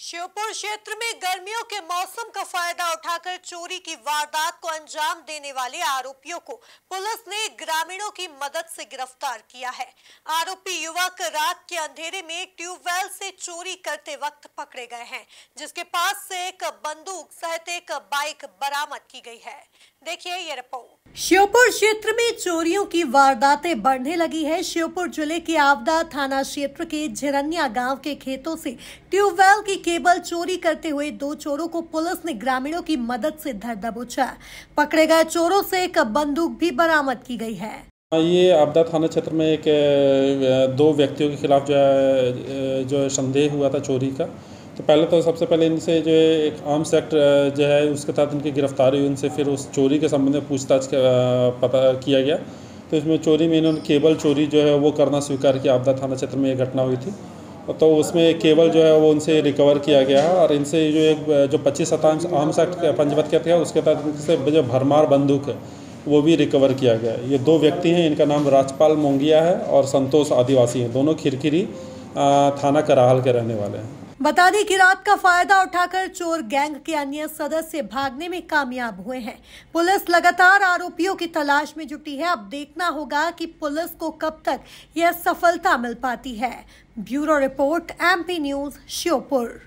श्योपुर क्षेत्र में गर्मियों के मौसम का फायदा उठाकर चोरी की वारदात को अंजाम देने वाले आरोपियों को पुलिस ने ग्रामीणों की मदद से गिरफ्तार किया है आरोपी युवक रात के अंधेरे में ट्यूबवेल से चोरी करते वक्त पकड़े गए हैं जिसके पास से एक बंदूक सहित एक बाइक बरामद की गई है देखिए ये रिपोर्ट श्योपुर क्षेत्र में चोरियों की वारदातें बढ़ने लगी है श्योपुर जिले के आपदा थाना क्षेत्र के झिरनिया गाँव के खेतों से ट्यूबवेल की केबल चोरी करते हुए दो चोरों को पुलिस ने ग्रामीणों की मदद से धर दबोचा पकड़े गए चोरों से एक बंदूक भी बरामद की गई है हाँ, ये आपदा थाना क्षेत्र में एक दो व्यक्तियों के खिलाफ जो है जो संदेह हुआ था चोरी का तो पहले तो सबसे पहले इनसे जो है एक आर्म सेक्ट जो है उसके तहत इनकी गिरफ्तारी हुई इनसे फिर उस चोरी के संबंध में पूछताछ पता किया गया तो इसमें चोरी में इन्होंने केबल चोरी जो है वो करना स्वीकार किया आपदा थाना क्षेत्र में ये घटना हुई थी तो उसमें केवल जो है वो उनसे रिकवर किया गया और इनसे जो एक जो पच्चीस शतांश आर्म्स एक्ट पंचवत के तहत उसके तहत उनसे जो भरमार बंदूक है वो भी रिकवर किया गया ये दो व्यक्ति हैं इनका नाम राजपाल मोंगिया है और संतोष आदिवासी हैं दोनों खिरखिरी थाना कराहल के रहने वाले हैं बता दें कि रात का फायदा उठाकर चोर गैंग के अन्य सदस्य भागने में कामयाब हुए हैं पुलिस लगातार आरोपियों की तलाश में जुटी है अब देखना होगा कि पुलिस को कब तक यह सफलता मिल पाती है bureau report MP news Sheopur